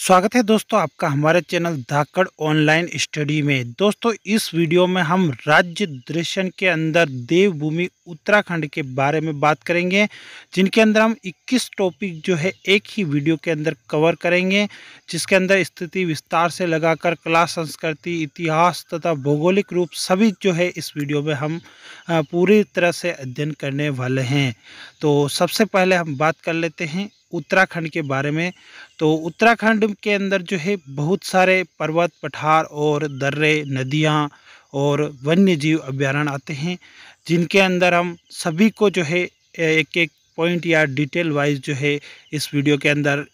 स्वागत है दोस्तों आपका हमारे चैनल धाकड़ ऑनलाइन स्टडी में दोस्तों इस वीडियो में हम राज्य दृश्यन के अंदर देवभूमि उत्तराखंड के बारे में बात करेंगे जिनके अंदर हम 21 टॉपिक जो है एक ही वीडियो के अंदर कवर करेंगे जिसके अंदर स्थिति विस्तार से लगाकर कला संस्कृति इतिहास तथा भौगोलिक रूप सभी जो है इस वीडियो में हम पूरी तरह से अध्ययन करने वाले हैं तो सबसे पहले हम बात कर लेते हैं उत्तराखंड के बारे में तो उत्तराखंड के अंदर जो है बहुत सारे पर्वत पठार और दर्रे नदियाँ और वन्य जीव अभ्यारण्य आते हैं जिनके अंदर हम सभी को जो है एक एक पॉइंट या डिटेल वाइज जो है इस वीडियो के अंदर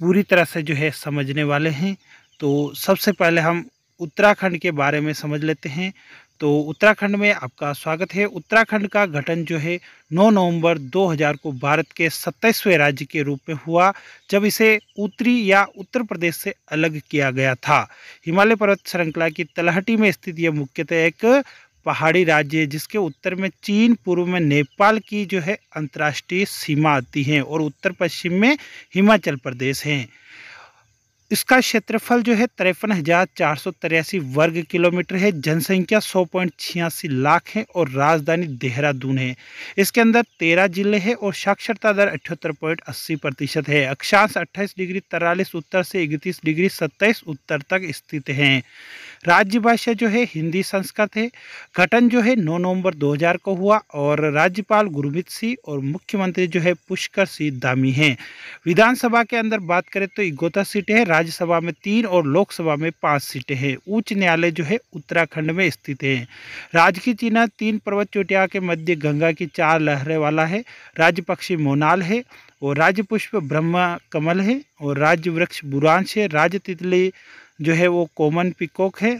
पूरी तरह से जो है समझने वाले हैं तो सबसे पहले हम उत्तराखंड के बारे में समझ लेते हैं तो उत्तराखंड में आपका स्वागत है उत्तराखंड का गठन जो है 9 नवंबर 2000 को भारत के सत्ताईसवें राज्य के रूप में हुआ जब इसे उत्तरी या उत्तर प्रदेश से अलग किया गया था हिमालय पर्वत श्रृंखला की तलहटी में स्थित यह मुख्यतः एक पहाड़ी राज्य है जिसके उत्तर में चीन पूर्व में नेपाल की जो है अंतर्राष्ट्रीय सीमा आती है और उत्तर पश्चिम में हिमाचल प्रदेश हैं इसका क्षेत्रफल जो है तिरपन हज़ार चार सौ तिरासी वर्ग किलोमीटर है जनसंख्या सौ पॉइंट छियासी लाख है और राजधानी देहरादून है इसके अंदर तेरह जिले हैं और साक्षरता दर अठहत्तर पॉइंट अस्सी प्रतिशत है अक्षांश अट्ठाईस डिग्री तिरालीस उत्तर से इकतीस डिग्री सत्ताईस उत्तर तक स्थित हैं राज्य भाषा जो है हिंदी संस्कृत है गठन जो है 9 नवंबर 2000 को हुआ और राज्यपाल गुरुमित सिंह और मुख्यमंत्री जो है पुष्कर सिंह धामी हैं विधानसभा के अंदर बात करें तो इकोता सीटें हैं राज्यसभा में तीन और लोकसभा में पाँच सीटें हैं उच्च न्यायालय जो है उत्तराखंड में स्थित है राज्य की चिन्ह तीन पर्वत चोटिया के मध्य गंगा की चार लहरें वाला है राज्य पक्षी मोनाल है और राज्य पुष्प ब्रह्मा कमल है और राज्य वृक्ष बुरांश है राज्य तितली जो है वो कॉमन पिकॉक है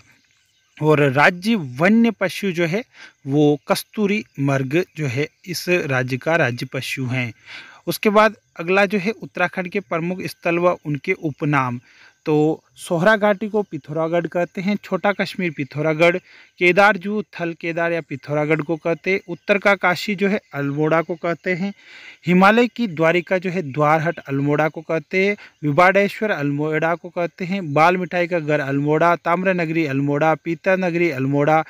और राज्य वन्य पशु जो है वो कस्तूरी मर्ग जो है इस राज्य का राज्य पशु हैं उसके बाद अगला जो है उत्तराखंड के प्रमुख स्थल व उनके उपनाम तो सोहरा घाटी को पिथौरागढ़ कहते हैं छोटा कश्मीर पिथौरागढ़ केदार जू थल केदार या पिथौरागढ़ को कहते हैं उत्तर का काशी जो है अल्मोड़ा को कहते हैं हिमालय की द्वारिका जो है द्वारहट अल्मोड़ा को कहते हैं विवाडेश्वर अल्मोड़ा को कहते हैं बाल मिठाई का घर अल्मोड़ा ताम्र नगरी अल्मोड़ा पीता नगरी अल्मोड़ा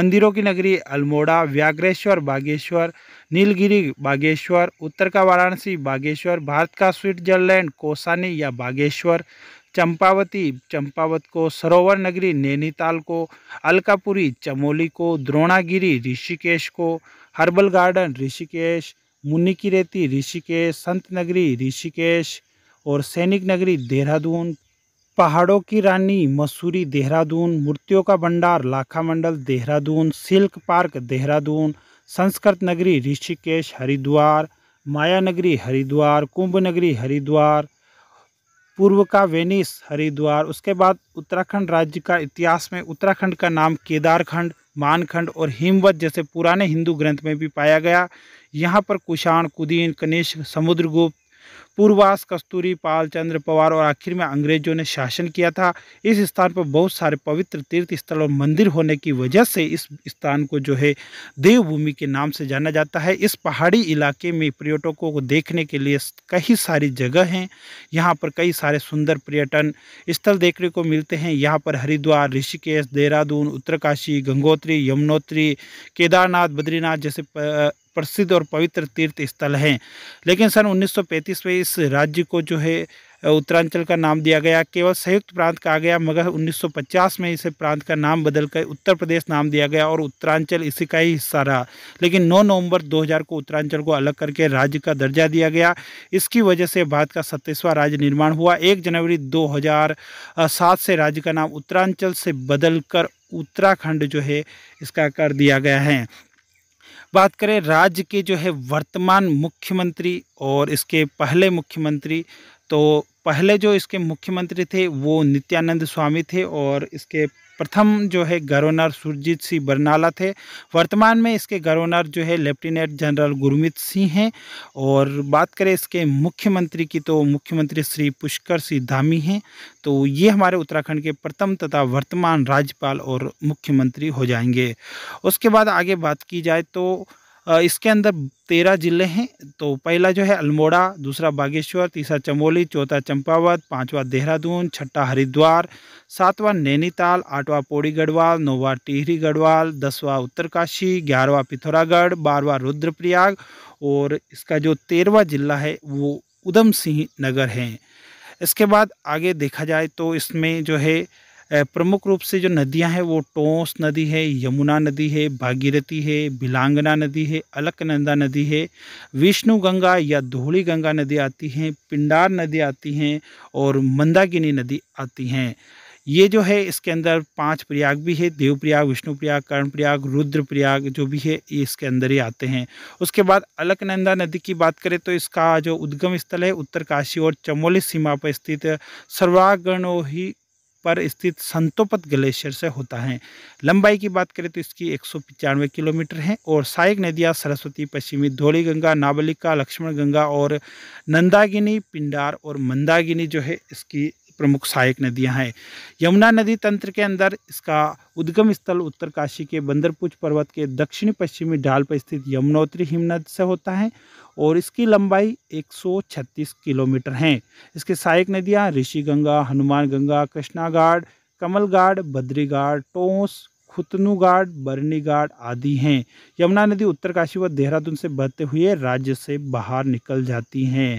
मंदिरों की नगरी अल्मोड़ा व्याग्रेश्वर बागेश्वर नीलगिरी बागेश्वर उत्तर का वाराणसी बागेश्वर भारत का स्विट्जरलैंड कोसानी या बागेश्वर चंपावती चंपावत को सरोवर नगरी नैनीताल को अलकापुरी चमोली को द्रोणागिरी ऋषिकेश को हर्बल गार्डन ऋषिकेश मुन्नी की रेती ऋषिकेश संत नगरी ऋषिकेश और सैनिक नगरी देहरादून पहाड़ों की रानी मसूरी देहरादून मूर्तियों का भंडार लाखा मंडल देहरादून सिल्क पार्क देहरादून संस्कृत नगरी ऋषिकेश हरिद्वार माया नगरी हरिद्वार कुंभ नगरी हरिद्वार पूर्व का वेनिस हरिद्वार उसके बाद उत्तराखंड राज्य का इतिहास में उत्तराखंड का नाम केदारखंड मानखंड और हिमवत जैसे पुराने हिंदू ग्रंथ में भी पाया गया यहाँ पर कुषाण कुदीन कनिष्क समुद्रगुप्त पूर्वास कस्तूरी पाल चंद्र पवार और आखिर में अंग्रेजों ने शासन किया था इस स्थान पर बहुत सारे पवित्र तीर्थ स्थल और मंदिर होने की वजह से इस स्थान को जो है देवभूमि के नाम से जाना जाता है इस पहाड़ी इलाके में पर्यटकों को देखने के लिए कई सारी जगह हैं यहाँ पर कई सारे सुंदर पर्यटन स्थल देखने को मिलते हैं यहाँ पर हरिद्वार ऋषिकेश देहरादून उत्तरकाशी गंगोत्री यमुनोत्री केदारनाथ बद्रीनाथ जैसे प्रसिद्ध और पवित्र तीर्थ स्थल हैं लेकिन सन 1935 में इस राज्य को जो है उत्तरांचल का नाम दिया गया केवल संयुक्त प्रांत कहा गया मगर 1950 में इसे प्रांत का नाम बदलकर उत्तर प्रदेश नाम दिया गया और उत्तरांचल इसी का ही हिस्सा रहा लेकिन 9 नवंबर 2000 को उत्तरांचल को अलग करके राज्य का दर्जा दिया गया इसकी वजह से भारत का सत्ताईसवां राज्य निर्माण हुआ 1 जनवरी 2007 से राज्य का नाम उत्तरांचल से बदल कर उत्तराखंड जो है इसका कर दिया गया है बात करें राज्य के जो है वर्तमान मुख्यमंत्री और इसके पहले मुख्यमंत्री तो पहले जो इसके मुख्यमंत्री थे वो नित्यानंद स्वामी थे और इसके प्रथम जो है गवर्नर सुरजीत सिंह बरनाला थे वर्तमान में इसके गवर्नर जो है लेफ्टिनेंट जनरल गुरमीत सिंह हैं और बात करें इसके मुख्यमंत्री की तो मुख्यमंत्री श्री पुष्कर सिंह धामी हैं तो ये हमारे उत्तराखंड के प्रथम तथा वर्तमान राज्यपाल और मुख्यमंत्री हो जाएंगे उसके बाद आगे बात की जाए तो इसके अंदर तेरह ज़िले हैं तो पहला जो है अल्मोड़ा दूसरा बागेश्वर तीसरा चमोली चौथा चंपावत पांचवा देहरादून छठा हरिद्वार सातवां नैनीताल आठवां पौड़ी गढ़वाल नौवा टिहरी गढ़वाल दसवां उत्तरकाशी ग्यारहवा पिथौरागढ़ बारवा रुद्रप्रयाग और इसका जो तेरहवा जिला है वो उधम सिंह नगर है इसके बाद आगे देखा जाए तो इसमें जो है प्रमुख रूप से जो नदियां हैं वो टोंस नदी है यमुना नदी है भागीरथी है बिलांगना नदी है अलकनंदा नदी है विष्णु गंगा या धोली गंगा नदी आती हैं पिंडार नदी आती हैं और मंदागिनी नदी आती हैं ये जो है इसके अंदर पांच प्रयाग भी है देवप्रयाग विष्णुप्रयाग कर्णप्रयाग रुद्रप्रयाग जो भी है ये इसके अंदर ही आते हैं उसके बाद अलकनंदा नदी की बात करें तो इसका जो उद्गम स्थल है उत्तरकाशी और चमोली सीमा पर स्थित सर्वागणोही पर स्थित संतोपत ग्लेशियर से होता है लंबाई की बात करें तो इसकी एक किलोमीटर है और सहायक नदियाँ सरस्वती पश्चिमी धोली गंगा नाबलिका लक्ष्मण गंगा और नंदागिनी पिंडार और मंदागिनी जो है इसकी प्रमुख सहायक नदियां हैं यमुना नदी तंत्र के अंदर इसका उद्गम स्थल उत्तरकाशी के बंदरपुच पर्वत के दक्षिणी पश्चिमी ढाल पर स्थित यमुनोत्री हिमनद से होता है और इसकी लंबाई 136 किलोमीटर है इसके सहायक नदियाँ ऋषि गंगा हनुमान गंगा कृष्णागाड़ कमलगाड़ बद्रीगाड़ टोंस खुतनु घाट बरनी घाट आदि हैं यमुना नदी उत्तरकाशी व देहरादून से बहते हुए राज्य से बाहर निकल जाती हैं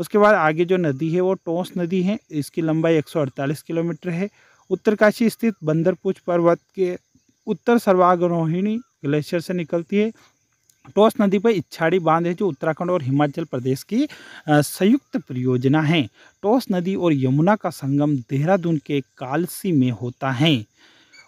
उसके बाद आगे जो नदी है वो टोंस नदी है इसकी लंबाई 148 किलोमीटर है उत्तरकाशी स्थित बंदरपुच पर्वत के उत्तर सर्वागरोहिणी ग्लेशियर से निकलती है टोस नदी पर इच्छाड़ी बांध है जो उत्तराखंड और हिमाचल प्रदेश की संयुक्त परियोजना है टोस नदी और यमुना का संगम देहरादून के कालसी में होता है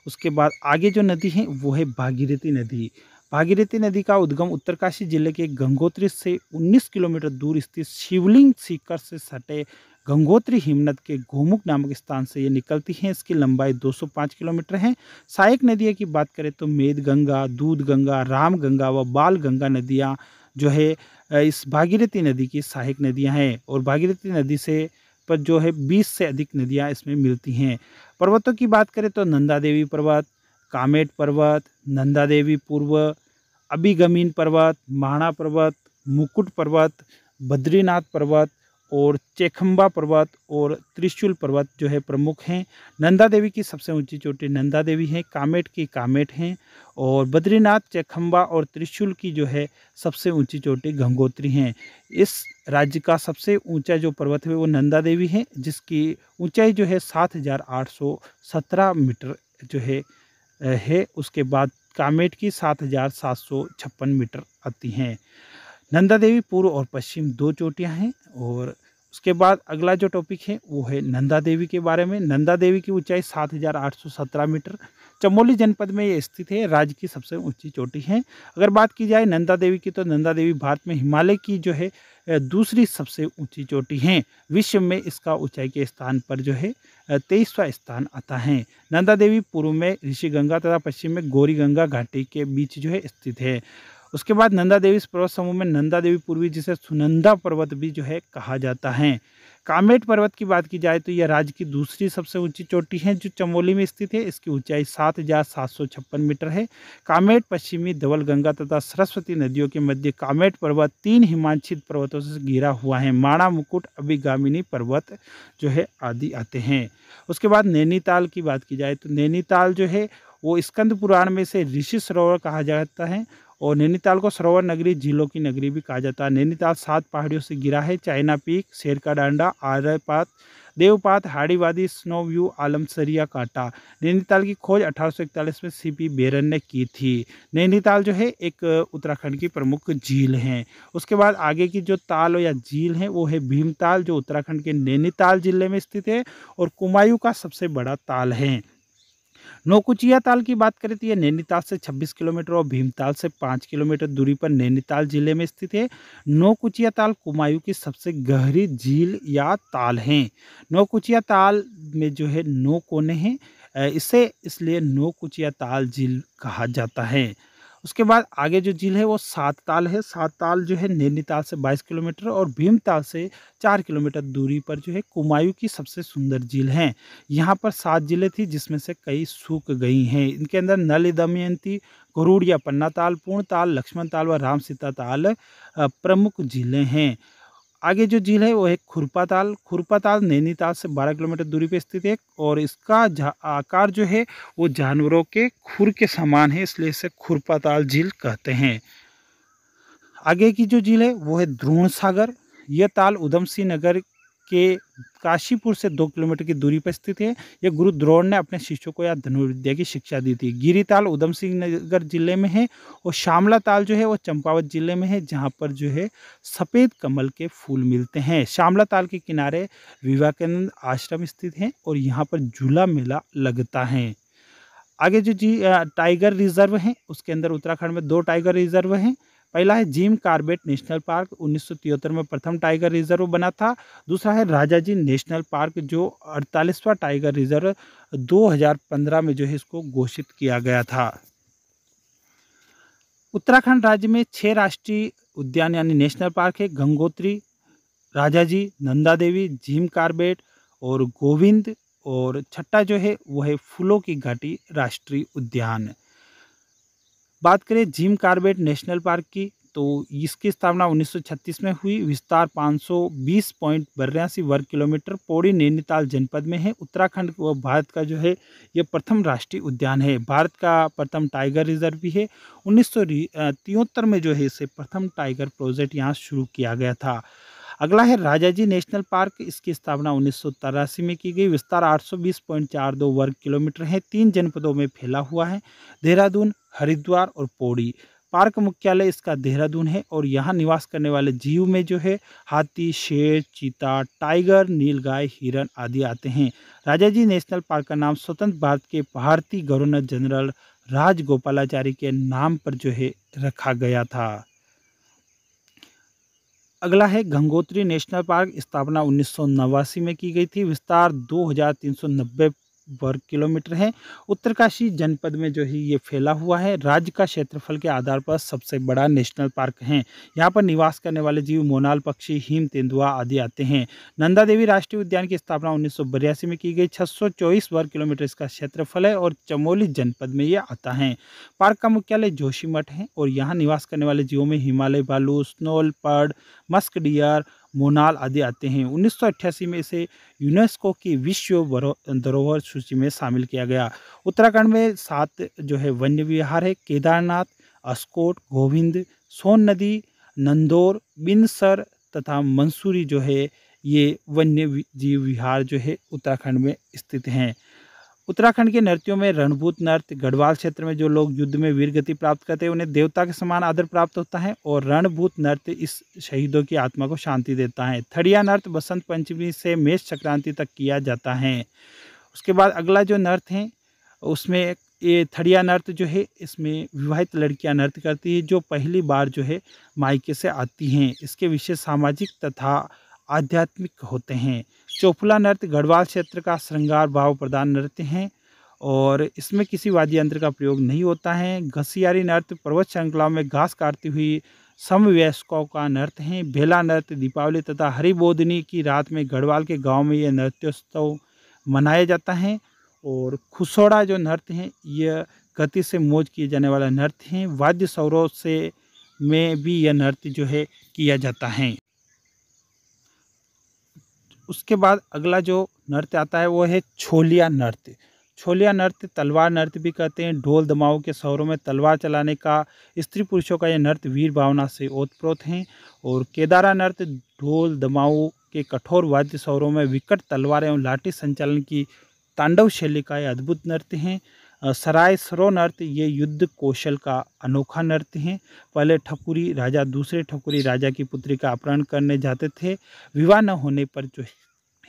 उसके बाद आगे जो नदी है वो है भागीरथी नदी भागीरथी नदी का उद्गम उत्तरकाशी जिले के गंगोत्री से 19 किलोमीटर दूर स्थित शिवलिंग सीकर से सटे गंगोत्री हिमनद के गोमुख नामक स्थान से ये निकलती है इसकी लंबाई 205 किलोमीटर है सहायक नदियाँ की बात करें तो मेद गंगा दूध गंगा राम गंगा व बाल गंगा नदियाँ जो है इस भागीरथी नदी की सहायक नदियाँ हैं और भागीरथी नदी से पर जो है 20 से अधिक नदियाँ इसमें मिलती हैं पर्वतों की बात करें तो नंदा देवी पर्वत कामेट पर्वत नंदा देवी पूर्व अभिगमीन पर्वत माणा पर्वत मुकुट पर्वत बद्रीनाथ पर्वत और चेखम्बा पर्वत और त्रिशूल पर्वत जो है प्रमुख हैं नंदा देवी की सबसे ऊंची चोटी नंदा देवी है कामेट की कामेट हैं और बद्रीनाथ चेखम्बा और त्रिशूल की जो है सबसे ऊंची चोटी गंगोत्री हैं इस राज्य का सबसे ऊंचा जो पर्वत है वो नंदा देवी है जिसकी ऊंचाई जो है सात हज़ार आठ सौ सत्रह मीटर जो है है उसके बाद कामेट की सात हज़ार सात सौ छप्पन मीटर आती हैं नंदा देवी पूर्व और पश्चिम दो चोटियाँ हैं और उसके बाद अगला जो टॉपिक है वो है नंदा देवी के बारे में नंदा देवी की ऊंचाई 7,817 मीटर चमोली जनपद में ये स्थित है राज्य की सबसे ऊंची चोटी है अगर बात की जाए नंदा देवी की तो नंदा देवी भारत में हिमालय की जो है दूसरी सबसे ऊंची चोटी है विश्व में इसका ऊंचाई के स्थान पर जो है तेईसवा स्थान आता है नंदा देवी पूर्व में ऋषि गंगा तथा पश्चिम में गौरी गंगा घाटी के बीच जो है स्थित है उसके बाद नंदा देवी पर्वत समूह में नंदा देवी पूर्वी जिसे सुनंदा पर्वत भी जो है कहा जाता है कामेट पर्वत की बात की जाए तो यह राज्य की दूसरी सबसे ऊंची चोटी है जो चमोली में स्थित है इसकी ऊंचाई सात हजार सात सौ छप्पन मीटर है कामेट पश्चिमी धवल गंगा तथा सरस्वती नदियों के मध्य कामेट पर्वत तीन हिमांचित पर्वतों से घिरा हुआ है माणा मुकुट अभिगामिनी पर्वत जो है आदि आते हैं उसके बाद नैनीताल की बात की जाए तो नैनीताल जो है वो स्कंद पुराण में से ऋषि सरोवर कहा जाता है और नैनीताल को सरोवर नगरी झीलों की नगरी भी कहा जाता है नैनीताल सात पहाड़ियों से गिरा है चाइना पीक शेर का डांडा आर्यपात देवपात हाड़ीवादी स्नो व्यू आलमसरिया काटा नैनीताल की खोज अठारह में सीपी बेरन ने की थी नैनीताल जो है एक उत्तराखंड की प्रमुख झील है उसके बाद आगे की जो ताल या झील है वो है भीमताल जो उत्तराखंड के नैनीताल जिले में स्थित है और कुमायूं का सबसे बड़ा ताल है नौकुचिया ताल की बात करें तो यह नैनीताल से 26 किलोमीटर और भीमताल से 5 किलोमीटर दूरी पर नैनीताल जिले में स्थित है नौकुचिया ताल कुमायूं की सबसे गहरी झील या ताल है नौकुचिया ताल में जो है नौ कोने हैं इसे इसलिए नौकुचिया ताल झील कहा जाता है उसके बाद आगे जो झील है वो सात ताल है सात ताल जो है नैनीताल से बाईस किलोमीटर और भीमताल से चार किलोमीटर दूरी पर जो है कुमायूं की सबसे सुंदर झील है यहाँ पर सात जिले थी जिसमें से कई सूख गई हैं इनके अंदर नल दमयंती या पन्ना ताल पूर्ण ताल लक्ष्मण ताल व राम सीता ताल प्रमुख झीलें हैं आगे जो झील है वो है खुरपा ताल खुरपा ताल नैनीताल से 12 किलोमीटर दूरी पर स्थित है और इसका आकार जो है वो जानवरों के खुर के समान है इसलिए इसे खुरपाताल झील कहते हैं आगे की जो झील है वो है द्रोण सागर यह ताल उधम सिंह नगर के काशीपुर से दो किलोमीटर की दूरी पर स्थित है यह गुरु द्रोण ने अपने शिष्यों को यह धनुर्विद्या की शिक्षा दी थी गिरीताल उधम सिंह नगर जिले में है और शामला ताल जो है वो चंपावत जिले में है जहाँ पर जो है सफ़ेद कमल के फूल मिलते हैं शामला ताल के किनारे विवेकानंद आश्रम स्थित है और यहाँ पर झूला मेला लगता है आगे जो जी टाइगर रिजर्व हैं उसके अंदर उत्तराखंड में दो टाइगर रिजर्व हैं पहला है जिम कार्बेट नेशनल पार्क उन्नीस में प्रथम टाइगर रिजर्व बना था दूसरा है राजा जी नेशनल पार्क जो अड़तालीसवां टाइगर रिजर्व 2015 में जो है इसको घोषित किया गया था उत्तराखंड राज्य में छह राष्ट्रीय उद्यान यानी नेशनल पार्क है Gangotri Rajaji Nanda Devi Jim Corbett और गोविंद और छठा जो है वह है फूलों की घाटी राष्ट्रीय उद्यान बात करें जिम कार्बेट नेशनल पार्क की तो इसकी स्थापना 1936 में हुई विस्तार पाँच पॉइंट वर्ग किलोमीटर पौड़ी नैनीताल जनपद में है उत्तराखंड व भारत का जो है यह प्रथम राष्ट्रीय उद्यान है भारत का प्रथम टाइगर रिजर्व भी है उन्नीस में जो है इसे प्रथम टाइगर प्रोजेक्ट यहाँ शुरू किया गया था अगला है राजाजी नेशनल पार्क इसकी स्थापना उन्नीस में की गई विस्तार 820.42 वर्ग किलोमीटर है तीन जनपदों में फैला हुआ है देहरादून हरिद्वार और पौड़ी पार्क मुख्यालय इसका देहरादून है और यहाँ निवास करने वाले जीव में जो है हाथी शेर चीता टाइगर नीलगाय हिरण आदि आते हैं राजाजी नेशनल पार्क का नाम स्वतंत्र भारत के भारतीय गवर्नर जनरल राजगोपालाचारी के नाम पर जो है रखा गया था अगला है गंगोत्री नेशनल पार्क स्थापना उन्नीस में की गई थी विस्तार दो वर्ग किलोमीटर है उत्तरकाशी जनपद में जो है ये फैला हुआ है राज्य का क्षेत्रफल के आधार पर सबसे बड़ा नेशनल पार्क है यहाँ पर निवास करने वाले जीव मोनाल पक्षी हिम तेंदुआ आदि आते हैं नंदा देवी राष्ट्रीय उद्यान की स्थापना उन्नीस में की गई छह वर्ग किलोमीटर इसका क्षेत्रफल है और चमोली जनपद में ये आता है पार्क का मुख्यालय जोशीमठ है और यहाँ निवास करने वाले जीवों में हिमालय बालू स्नोल पर्ड मस्क डियर मोनाल आदि आते हैं उन्नीस में इसे यूनेस्को की विश्व धरोहर सूची में शामिल किया गया उत्तराखंड में सात जो है वन्य विहार है केदारनाथ अस्कोट गोविंद सोन नदी नंदोर बिनसर तथा मंसूरी जो है ये वन्य जीव विहार जो है उत्तराखंड में स्थित हैं उत्तराखंड के नृत्यों में रणभूत नृत्य गढ़वाल क्षेत्र में जो लोग युद्ध में वीर गति प्राप्त करते हैं उन्हें देवता के समान आदर प्राप्त होता है और रणभूत नृत्य इस शहीदों की आत्मा को शांति देता है थड़िया नृत्य बसंत पंचमी से मेष संक्रांति तक किया जाता है उसके बाद अगला जो नृत्य है उसमें ये थड़िया नृत्य जो है इसमें विवाहित लड़कियां नृत्य करती है जो पहली बार जो है मायके से आती हैं इसके विषय सामाजिक तथा आध्यात्मिक होते हैं चोपला नृत्य गढ़वाल क्षेत्र का श्रृंगार भाव प्रदान नृत्य हैं और इसमें किसी वाद्य यंत्र का प्रयोग नहीं होता है घसियारी नृत्य पर्वत श्रृंखला में घास काटती हुई समवयस्कों का नृत्य है भेला नृत्य दीपावली तथा हरिबोधनी की रात में गढ़वाल के गांव में यह नृत्योत्सव मनाया जाता है और खुसोड़ा जो नृत्य है यह गति से मौज किए जाने वाला नृत्य है वाद्य सौरव से में भी यह नृत्य जो है किया जाता है उसके बाद अगला जो नृत्य आता है वो है छोलिया नृत्य छोलिया नृत्य तलवार नृत्य भी कहते हैं ढोल दमाओं के शहरों में तलवार चलाने का स्त्री पुरुषों का यह नृत्य वीर भावना से ओतप्रोत हैं और केदारा नृत्य ढोल दमाओं के कठोर वाद्य शहरों में विकट तलवार एवं लाठी संचालन की तांडव शैली का यह अद्भुत नृत्य हैं सराय सरो नृत्य ये युद्ध कौशल का अनोखा नृत्य है पहले ठकुरी राजा दूसरे ठकुरी राजा की पुत्री का अपहरण करने जाते थे विवाह न होने पर जो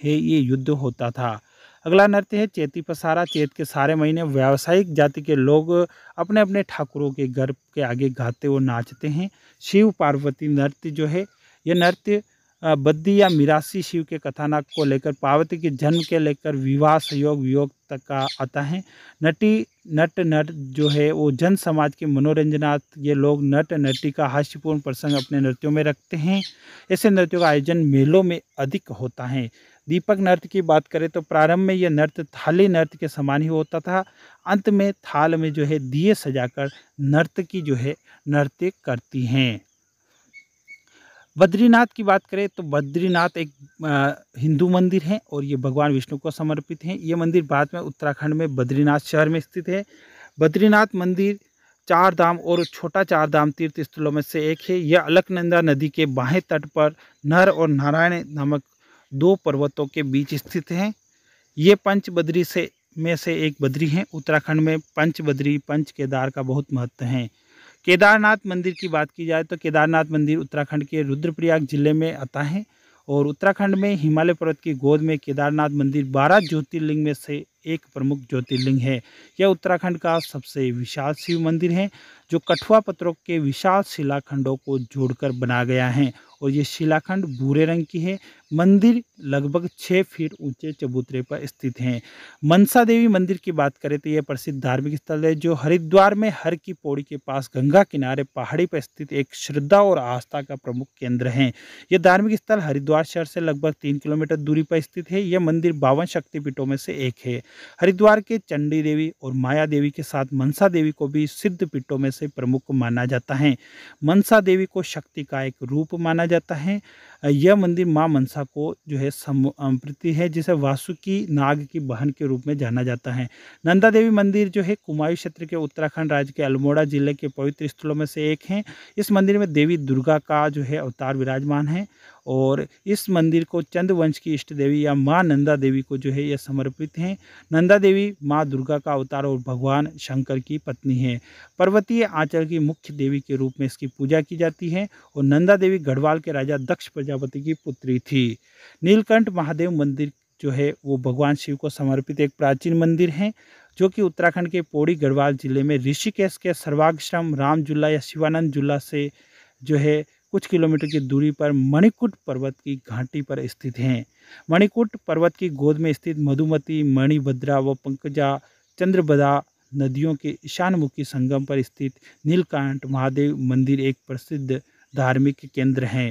है ये युद्ध होता था अगला नृत्य है चेती पसारा चेत के सारे महीने व्यावसायिक जाति के लोग अपने अपने ठाकुरों के गर्भ के आगे गाते और नाचते हैं शिव पार्वती नृत्य जो है यह नृत्य बद्दी या मिरासी शिव के कथानक को लेकर पार्वती के जन्म के लेकर विवाह सहयोग वियोग तक का आता है नटी नट नट जो है वो जन समाज के मनोरंजनार्थ ये लोग नट नटी का हास्यपूर्ण प्रसंग अपने नृत्यों में रखते हैं ऐसे नृत्यों का आयोजन मेलों में अधिक होता है दीपक नृत्य की बात करें तो प्रारंभ में यह नृत्य थाली नृत्य के समान ही होता था अंत में थाल में जो है दिए सजाकर नृत्य की जो है नृत्य करती हैं बद्रीनाथ की बात करें तो बद्रीनाथ एक हिंदू मंदिर है और ये भगवान विष्णु को समर्पित हैं ये मंदिर बाद में उत्तराखंड में बद्रीनाथ शहर में स्थित है बद्रीनाथ मंदिर चार धाम और छोटा चार धाम तीर्थ स्थलों में से एक है यह अलकनंदा नदी के बाहें तट पर नर और नारायण नामक दो पर्वतों के बीच स्थित हैं ये पंच बद्री से में से एक बद्री हैं उत्तराखंड में पंच बद्री पंच केदार का बहुत महत्व है केदारनाथ मंदिर की बात की जाए तो केदारनाथ मंदिर उत्तराखंड के रुद्रप्रयाग जिले में आता है और उत्तराखंड में हिमालय पर्वत की गोद में केदारनाथ मंदिर बारह ज्योतिर्लिंग में से एक प्रमुख ज्योतिर्लिंग है यह उत्तराखंड का सबसे विशाल शिव मंदिर है जो कठुआ पत्रों के विशाल शिलाखंडों को जोड़कर बना गया है और ये शिलाखंड भूरे रंग की है मंदिर लगभग छः फीट ऊंचे चबूतरे पर स्थित हैं मनसा देवी मंदिर की बात करें तो यह प्रसिद्ध धार्मिक स्थल है जो हरिद्वार में हर की पौड़ी के पास गंगा किनारे पहाड़ी पर स्थित एक श्रद्धा और आस्था का प्रमुख केंद्र है यह धार्मिक स्थल हरिद्वार शहर से लगभग तीन किलोमीटर दूरी पर स्थित है यह मंदिर बावन शक्तिपीठों में से एक है हरिद्वार के चंडी देवी और माया देवी के साथ मनसा देवी को भी सिद्ध पीठों में से प्रमुख माना जाता है मनसा देवी को शक्ति का एक रूप माना जाता है यह मंदिर माँ मनसा को जो है समृति है जिसे वासुकी नाग की बहन के रूप में जाना जाता है नंदा देवी मंदिर जो है कुमायूं क्षेत्र के उत्तराखंड राज्य के अल्मोड़ा जिले के पवित्र स्थलों में से एक है इस मंदिर में देवी दुर्गा का जो है अवतार विराजमान है और इस मंदिर को चंद वंश की इष्ट देवी या माँ नंदा देवी को जो है यह समर्पित हैं नंदा देवी माँ दुर्गा का अवतार और भगवान शंकर की पत्नी है पर्वतीय आंचल की मुख्य देवी के रूप में इसकी पूजा की जाती है और नंदा देवी गढ़वाल के राजा दक्ष प्रजापति की पुत्री थी नीलकंठ महादेव मंदिर जो है वो भगवान शिव को समर्पित एक प्राचीन मंदिर है जो कि उत्तराखंड के पौड़ी गढ़वाल जिले में ऋषिकेश के राम रामजुला या शिवानंद झुला से जो है कुछ किलोमीटर की दूरी पर मणिकुट पर्वत की घाटी पर स्थित हैं मणिकुट पर्वत की गोद में स्थित मधुमती मणिभद्रा व पंकजा चंद्रभदा नदियों के ईशानमुखी संगम पर स्थित नीलकंठ महादेव मंदिर एक प्रसिद्ध धार्मिक केंद्र हैं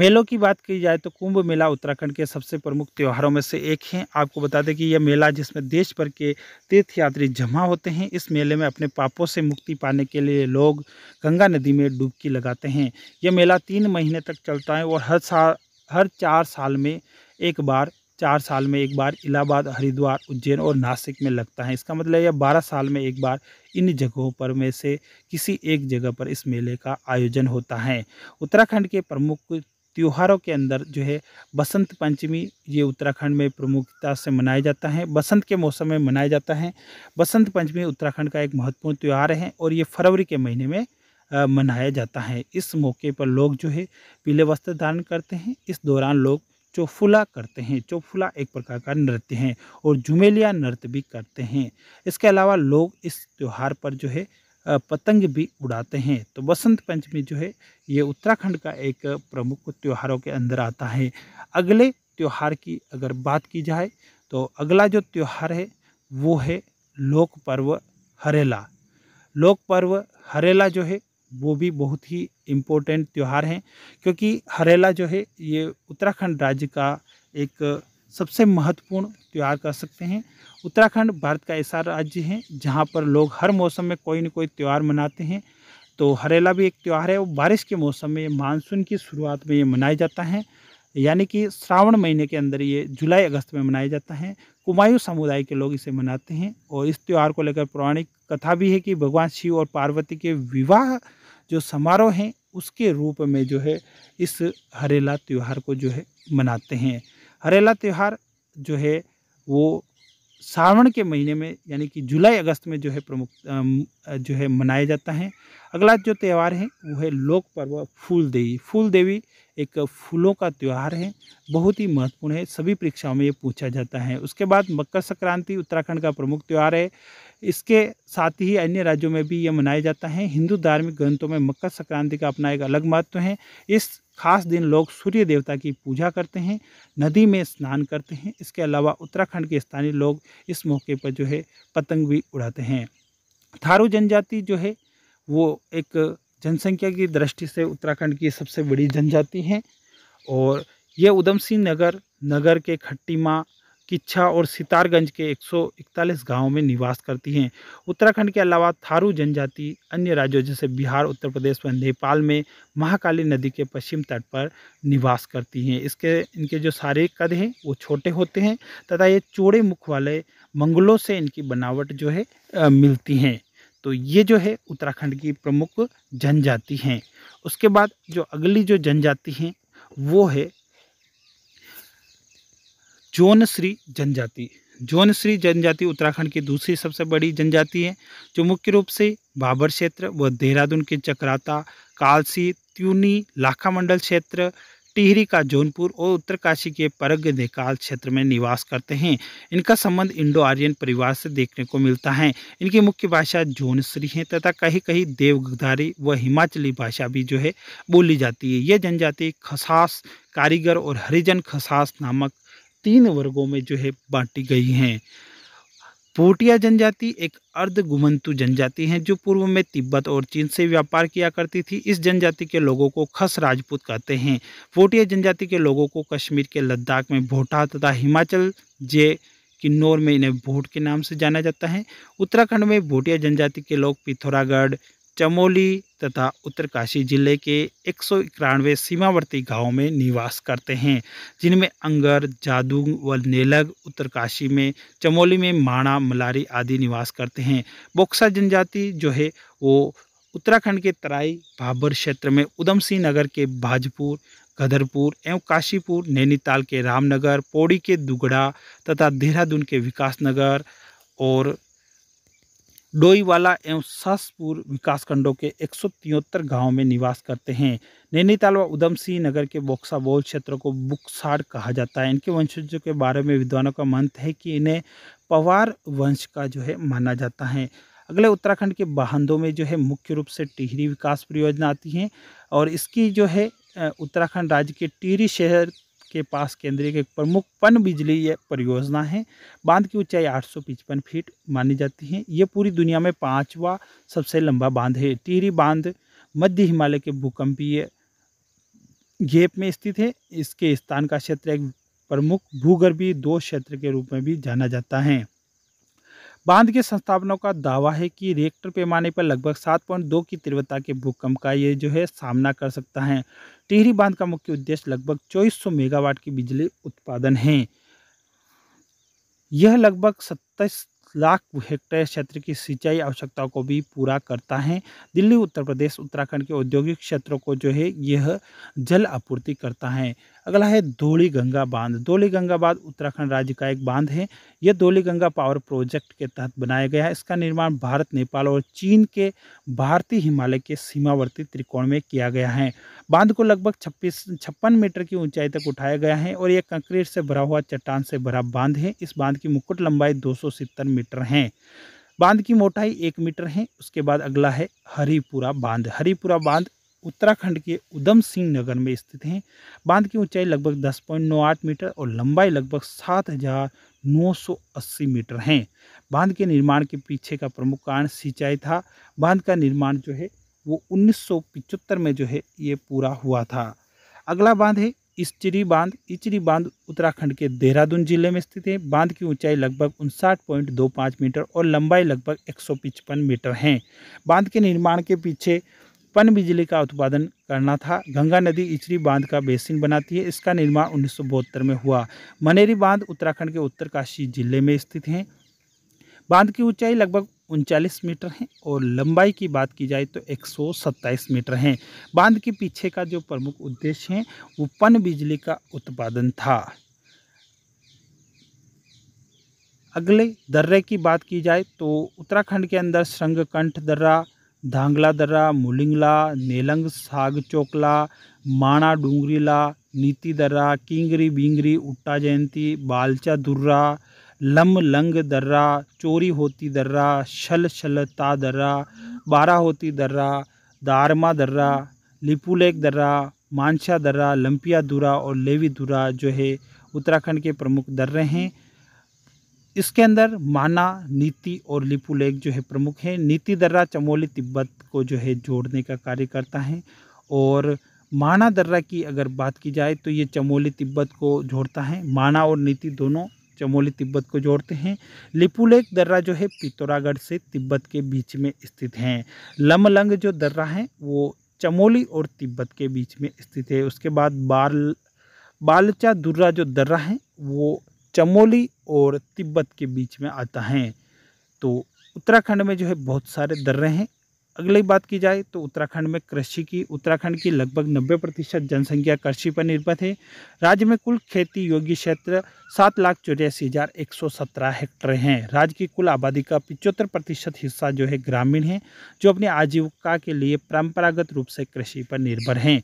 मेलों की बात की जाए तो कुंभ मेला उत्तराखंड के सबसे प्रमुख त्योहारों में से एक है आपको बता दें कि यह मेला जिसमें देश भर के तीर्थयात्री जमा होते हैं इस मेले में अपने पापों से मुक्ति पाने के लिए लोग गंगा नदी में डुबकी लगाते हैं यह मेला तीन महीने तक चलता है और हर साल हर चार साल में एक बार चार साल में एक बार इलाहाबाद हरिद्वार उज्जैन और नासिक में लगता है इसका मतलब यह बारह साल में एक बार इन जगहों पर में से किसी एक जगह पर इस मेले का आयोजन होता है उत्तराखंड के प्रमुख त्योहारों के अंदर जो है बसंत पंचमी ये उत्तराखंड में प्रमुखता से मनाया जाता है बसंत के मौसम में मनाया जाता है बसंत पंचमी उत्तराखंड का एक महत्वपूर्ण त्यौहार है और ये फरवरी के महीने में मनाया जाता है इस मौके पर लोग जो है पीले वस्त्र धारण करते हैं इस दौरान लोग चौफुला करते हैं चौफुला एक प्रकार का नृत्य है और झुमेलिया नृत्य भी करते हैं इसके अलावा लोग इस त्यौहार पर जो है पतंग भी उड़ाते हैं तो बसंत पंचमी जो है ये उत्तराखंड का एक प्रमुख त्योहारों के अंदर आता है अगले त्यौहार की अगर बात की जाए तो अगला जो त्यौहार है वो है लोक पर्व हरेला लोक पर्व हरेला जो है वो भी बहुत ही इम्पोर्टेंट त्यौहार हैं क्योंकि हरेला जो है ये उत्तराखंड राज्य का एक सबसे महत्वपूर्ण त्यौहार कह सकते हैं उत्तराखंड भारत का ऐसा राज्य है जहाँ पर लोग हर मौसम में कोई ना कोई त्यौहार मनाते हैं तो हरेला भी एक त्यौहार है वो बारिश के मौसम में मानसून की शुरुआत में ये मनाया जाता है यानी कि श्रावण महीने के अंदर ये जुलाई अगस्त में मनाया जाता है कुमायूं समुदाय के लोग इसे मनाते हैं और इस त्यौहार को लेकर पौराणिक कथा भी है कि भगवान शिव और पार्वती के विवाह जो समारोह हैं उसके रूप में जो है इस हरेला त्यौहार को जो है मनाते हैं हरेला त्यौहार जो है वो सावन के महीने में यानी कि जुलाई अगस्त में जो है प्रमुख जो है मनाया जाता है अगला जो त्यौहार है वो है लोक पर्व फूल देवी फूल देवी एक फूलों का त्यौहार है बहुत ही महत्वपूर्ण है सभी परीक्षाओं में ये पूछा जाता है उसके बाद मकर संक्रांति उत्तराखंड का प्रमुख त्यौहार है इसके साथ ही अन्य राज्यों में भी ये मनाया जाता है हिंदू धार्मिक ग्रंथों में मकर संक्रांति का अपना एक अलग महत्व है इस खास दिन लोग सूर्य देवता की पूजा करते हैं नदी में स्नान करते हैं इसके अलावा उत्तराखंड के स्थानीय लोग इस मौके पर जो है पतंग भी उड़ाते हैं थारू जनजाति जो है वो एक जनसंख्या की दृष्टि से उत्तराखंड की सबसे बड़ी जनजाति है और यह उधम सिंह नगर नगर के खट्टी माँ किच्छा और सितारगंज के 141 गांवों में निवास करती हैं उत्तराखंड के अलावा थारू जनजाति अन्य राज्यों जैसे बिहार उत्तर प्रदेश व नेपाल में महाकाली नदी के पश्चिम तट पर निवास करती हैं इसके इनके जो शारीरिक कद हैं वो छोटे होते हैं तथा ये चौड़े मुख वाले मंगलों से इनकी बनावट जो है आ, मिलती हैं तो ये जो है उत्तराखंड की प्रमुख जनजाति हैं उसके बाद जो अगली जो जनजाति हैं वो है जौनश्री जनजाति जौनश्री जनजाति उत्तराखंड की दूसरी सबसे बड़ी जनजाति है जो मुख्य रूप से बाबर क्षेत्र व देहरादून के चक्राता कालसी त्यूनी लाखा मंडल क्षेत्र टिहरी का जौनपुर और उत्तरकाशी के परग देकाल क्षेत्र में निवास करते हैं इनका संबंध इंडो आर्यन परिवार से देखने को मिलता है इनकी मुख्य भाषा जौनश्री है तथा कहीं कहीं देवगधारी व हिमाचली भाषा भी जो है बोली जाती है यह जनजाति खसास कारीगर और हरिजन खसास नामक तीन वर्गों में जो है बांटी गई हैं पोटिया जनजाति एक अर्धगुमंतु जनजाति है जो पूर्व में तिब्बत और चीन से व्यापार किया करती थी इस जनजाति के लोगों को खस राजपूत कहते हैं पोटिया जनजाति के लोगों को कश्मीर के लद्दाख में भोटा तथा हिमाचल जे किन्नौर में इन्हें भोट के नाम से जाना जाता है उत्तराखंड में भोटिया जनजाति के लोग पिथौरागढ़ चमोली तथा उत्तरकाशी जिले के एक सीमावर्ती गांवों में निवास करते हैं जिनमें अंगर जादू व नेलग उत्तरकाशी में चमोली में माणा मलारी आदि निवास करते हैं बोक्सा जनजाति जो है वो उत्तराखंड के तराई भाबर क्षेत्र में उधम सिंह नगर के भाजपुर गधरपुर एवं काशीपुर नैनीताल के रामनगर पौड़ी के दुगड़ा तथा देहरादून के विकासनगर और डोईवाला एवं सासपुर विकासखंडों के एक सौ तिहत्तर गाँव में निवास करते हैं नैनीताल व उधम सिंह नगर के बोक्सा बोल क्षेत्र को बुक्साड़ कहा जाता है इनके वंशजों के बारे में विद्वानों का मत है कि इन्हें पवार वंश का जो है माना जाता है अगले उत्तराखंड के बहंदों में जो है मुख्य रूप से टिहरी विकास परियोजना आती है और इसकी जो है उत्तराखंड राज्य के टिहरी शहर के पास केंद्रीय एक प्रमुख पन बिजली ये परियोजना है बांध की ऊंचाई आठ पिचपन फीट मानी जाती है ये पूरी दुनिया में पाँचवा सबसे लंबा बांध है टीरी बांध मध्य हिमालय के भूकंपीय घेप में स्थित है इसके स्थान का क्षेत्र एक प्रमुख भूगर्भीय दो क्षेत्र के रूप में भी जाना जाता है बांध के संस्थापनों का दावा है कि रिएक्टर पैमाने पर लगभग 7.2 की तीव्रता के भूकंप का ये जो है सामना कर सकता है टिहरी बांध का मुख्य उद्देश्य लगभग 2400 मेगावाट की बिजली उत्पादन है यह लगभग सत्ताईस लाख हेक्टेयर क्षेत्र की सिंचाई आवश्यकताओं को भी पूरा करता है दिल्ली उत्तर प्रदेश उत्तराखंड के औद्योगिक क्षेत्रों को जो है यह जल आपूर्ति करता है अगला है धोली गंगा बांध धोली गंगा बांध उत्तराखंड राज्य का एक बांध है यह धोली गंगा पावर प्रोजेक्ट के तहत बनाया गया है इसका निर्माण भारत नेपाल और चीन के भारतीय हिमालय के सीमावर्ती त्रिकोण में किया गया है बांध को लगभग छब्बीस छप्पन मीटर की ऊंचाई तक उठाया गया है और यह कंक्रीट से भरा हुआ चट्टान से भरा बांध है इस बांध की मुकुट लंबाई दो मीटर है बांध की मोटाई एक मीटर है उसके बाद अगला है हरिपुरा बांध हरिपुरा बांध उत्तराखंड के उधम सिंह नगर में स्थित हैं बांध की ऊंचाई लगभग 10.98 मीटर और लंबाई लगभग 7,980 मीटर हैं बांध के निर्माण के पीछे का प्रमुख कारण सिंचाई था बांध का निर्माण जो है वो उन्नीस में जो है ये पूरा हुआ था अगला बांध है इचरी बांध इचरी बांध उत्तराखंड के देहरादून जिले में स्थित है बांध की ऊंचाई लगभग उनसाठ पॉइंट दो पाँच मीटर और लंबाई लगभग एक सौ पिचपन मीटर है बांध के निर्माण के पीछे पन बिजली का उत्पादन करना था गंगा नदी इचरी बांध का बेसिन बनाती है इसका निर्माण उन्नीस में हुआ मनेरी बांध उत्तराखंड के उत्तरकाशी जिले में स्थित हैं बांध की ऊंचाई लगभग उनचालीस मीटर है और लंबाई की बात की जाए तो 127 मीटर है बांध के पीछे का जो प्रमुख उद्देश्य है वो पन बिजली का उत्पादन था अगले दर्रे की बात की जाए तो उत्तराखंड के अंदर श्रृंगकंठ दर्रा धांगला दर्रा मुलिंगला नेलंग साग चोकला माणा डूंगरीला नीति दर्रा किंगरी बिंगरी उट्टा जयंती बालचा दुर्रा लम लंग दर्रा चोरी होती दर्रा शल शलता दर्रा बारा होती दर्रा दारमा दर्रा लिपुलेक दर्रा मानसा दर्रा लंपिया दुरा और लेवी दुरा जो है उत्तराखंड के प्रमुख दर्रे हैं इसके अंदर माना नीति और लिपुलेख जो है प्रमुख है नीति दर्रा चमोली तिब्बत को जो है जोड़ने का कार्य करता है और माना दर्रा की अगर बात की जाए तो ये चमोली तिब्बत को जोड़ता है माना और नीति दोनों चमोली तिब्बत को जोड़ते हैं लिपुलेख दर्रा जो है पितौरागढ़ से तिब्बत के बीच में स्थित हैं लमलंग जो दर्रा है वो चमोली और तिब्बत के बीच में स्थित है उसके बाद बाल बालचा दुर्रा जो दर्रा है वो चमोली और तिब्बत के बीच में आता है तो उत्तराखंड में जो है बहुत सारे दर्रे हैं अगली बात की जाए तो उत्तराखंड में कृषि की उत्तराखंड की लगभग 90 प्रतिशत जनसंख्या कृषि पर निर्भर है राज्य में कुल खेती योग्य क्षेत्र सात लाख चौरासी हज़ार एक सौ सत्रह हेक्टर हैं राज्य की कुल आबादी का पिचहत्तर प्रतिशत हिस्सा जो है ग्रामीण है जो अपनी आजीविका के लिए परंपरागत रूप से कृषि पर निर्भर हैं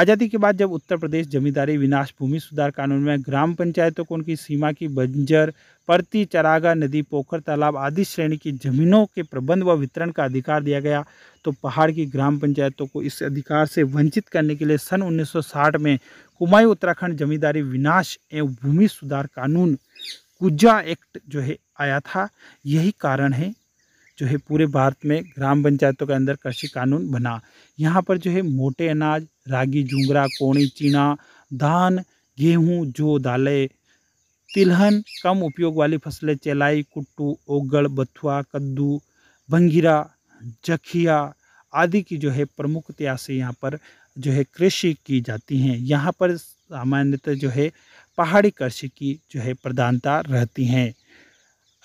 आज़ादी के बाद जब उत्तर प्रदेश जमींदारी विनाश भूमि सुधार कानून में ग्राम पंचायतों को उनकी सीमा की बंजर परती चरागा नदी पोखर तालाब आदि श्रेणी की जमीनों के प्रबंध व वितरण का अधिकार दिया गया तो पहाड़ की ग्राम पंचायतों को इस अधिकार से वंचित करने के लिए सन 1960 में कुमायूं उत्तराखंड जमींदारी विनाश एवं भूमि सुधार कानून कुजा एक्ट जो है आया था यही कारण है जो है पूरे भारत में ग्राम पंचायतों के अंदर कृषि कानून बना यहाँ पर जो है मोटे अनाज रागी झुंगरा कोणी चीना धान गेहूँ जो दालें तिलहन कम उपयोग वाली फसलें चेलाई कुट्टू ओगड़ बथुआ कद्दू भंगीरा जखिया आदि की जो है प्रमुखता से यहाँ पर जो है कृषि की जाती हैं यहाँ पर सामान्यतः जो है पहाड़ी कृषि की जो है प्रधानता रहती हैं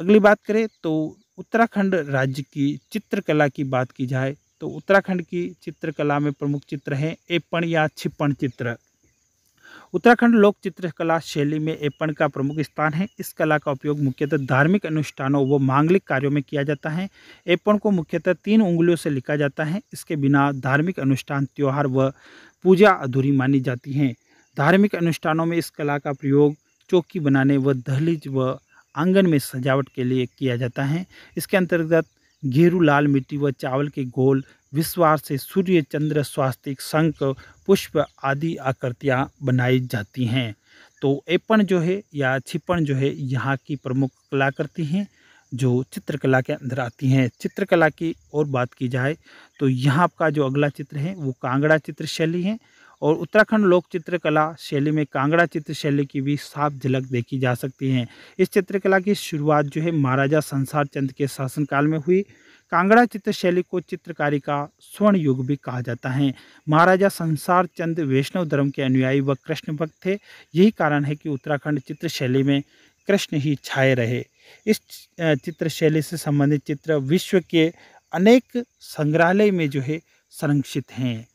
अगली बात करें तो उत्तराखंड राज्य की चित्रकला की बात की जाए तो उत्तराखंड की चित्रकला में प्रमुख चित्र हैं एपण या छिपण चित्र उत्तराखंड लोक चित्रकला शैली में एपण का प्रमुख स्थान है इस कला का उपयोग मुख्यतः धार्मिक अनुष्ठानों व मांगलिक कार्यों में किया जाता है एपण को मुख्यतः तीन उंगलियों से लिखा जाता है इसके बिना धार्मिक अनुष्ठान त्यौहार व पूजा अधूरी मानी जाती हैं धार्मिक अनुष्ठानों में इस कला का प्रयोग चौकी बनाने व दहलीज व आंगन में सजावट के लिए किया जाता है इसके अंतर्गत गेरू लाल मिट्टी व चावल के गोल विश्वास से सूर्य चंद्र स्वास्तिक शंख पुष्प आदि आकृतियाँ बनाई जाती हैं तो एपन जो है या छिपन जो है यहाँ की प्रमुख कलाकृति हैं जो चित्रकला के अंदर आती हैं चित्रकला की और बात की जाए तो यहाँ का जो अगला चित्र है वो कांगड़ा चित्र शैली है और उत्तराखंड लोक चित्रकला शैली में कांगड़ा चित्र शैली की भी साफ झलक देखी जा सकती है इस चित्रकला की शुरुआत जो है महाराजा संसार चंद के शासनकाल में हुई कांगड़ा चित्र शैली को चित्रकारी का स्वर्ण युग भी कहा जाता है महाराजा संसार चंद वैष्णव धर्म के अनुयायी व कृष्ण भक्त थे यही कारण है कि उत्तराखंड चित्र शैली में कृष्ण ही छाए रहे इस चित्र शैली से संबंधित चित्र विश्व के अनेक संग्रहालय में जो है संरक्षित हैं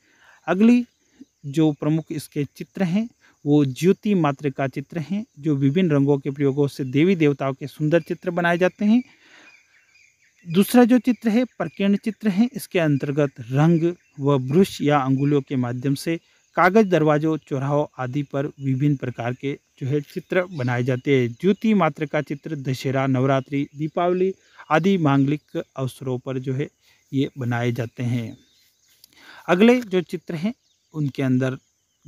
अगली जो प्रमुख इसके चित्र हैं वो ज्योति मात्र का चित्र हैं जो विभिन्न रंगों के प्रयोगों से देवी देवताओं के सुंदर चित्र बनाए जाते हैं दूसरा जो चित्र है प्रकीर्ण चित्र है इसके अंतर्गत रंग व ब्रश या अंगुलियों के माध्यम से कागज दरवाजों चौराहों आदि पर विभिन्न प्रकार के जो है चित्र बनाए जाते हैं ज्योति मात्र का चित्र दशहरा नवरात्रि दीपावली आदि मांगलिक अवसरों पर जो है ये बनाए जाते हैं अगले जो चित्र हैं उनके अंदर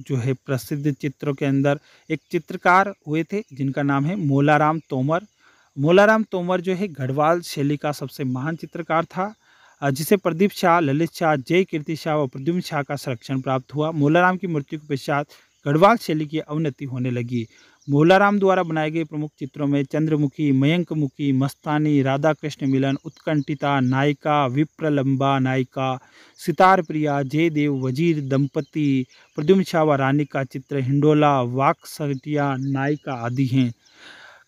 जो है प्रसिद्ध चित्रों के अंदर एक चित्रकार हुए थे जिनका नाम है मोलाराम तोमर मोलाराम तोमर जो है गढ़वाल शैली का सबसे महान चित्रकार था जिसे प्रदीप शाह ललित शाह जय कीर्ति शाह और प्रद्युम शाह का संरक्षण प्राप्त हुआ मोलाराम की मृत्यु के पश्चात गढ़वाल शैली की अवनति होने लगी भोलाराम द्वारा बनाए गए प्रमुख चित्रों में चंद्रमुखी मयंकमुखी मस्तानी राधा कृष्ण मिलन उत्कंठिता नायिका विप्रलंबा नायिका सितार प्रिया जयदेव वजीर दंपति प्रद्युम व रानी का चित्र हिंडोला वाक्सटिया नायिका आदि हैं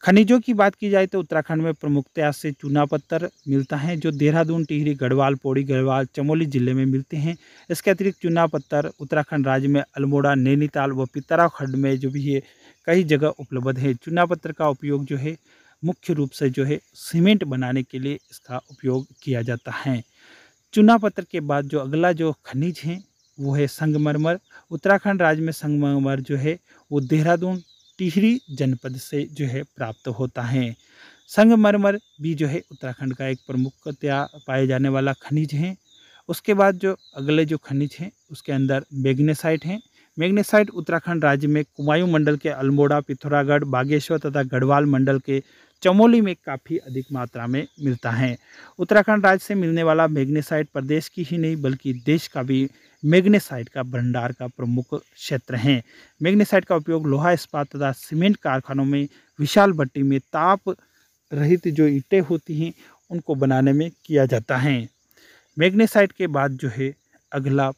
खनिजों की बात की जाए तो उत्तराखंड में प्रमुखतया से चूना पत्थर मिलता है जो देहरादून टिहरी गढ़वाल पौड़ी गढ़वाल चमोली जिले में मिलते हैं इसके अतिरिक्त चूना पत्थर उत्तराखंड राज्य में अल्मोड़ा नैनीताल व पितराखंड में जो भी है कई जगह उपलब्ध है चूना पत्थर का उपयोग जो है मुख्य रूप से जो है सीमेंट बनाने के लिए इसका उपयोग किया जाता है चूना पत्थर के बाद जो अगला जो खनिज है वो है संगमरमर उत्तराखंड राज्य में संगमरमर जो है वो देहरादून टिहरी जनपद से जो है प्राप्त होता है संगमरमर भी जो है उत्तराखंड का एक प्रमुखतया पाए जाने वाला खनिज है उसके बाद जो अगले जो खनिज हैं उसके अंदर मैग्नेसाइट हैं मैग्नेसाइट उत्तराखंड राज्य में कुमायूं मंडल के अल्मोड़ा पिथौरागढ़ बागेश्वर तथा गढ़वाल मंडल के चमोली में काफ़ी अधिक मात्रा में मिलता है उत्तराखंड राज्य से मिलने वाला मैग्नेसाइट प्रदेश की ही नहीं बल्कि देश का भी मैग्नेसाइट का भंडार का प्रमुख क्षेत्र है मैग्नेसाइट का उपयोग लोहा इस्पात तथा सीमेंट कारखानों में विशाल भट्टी में ताप रहित जो ईटें होती हैं उनको बनाने में किया जाता है मैग्नेसाइट के बाद जो है अगला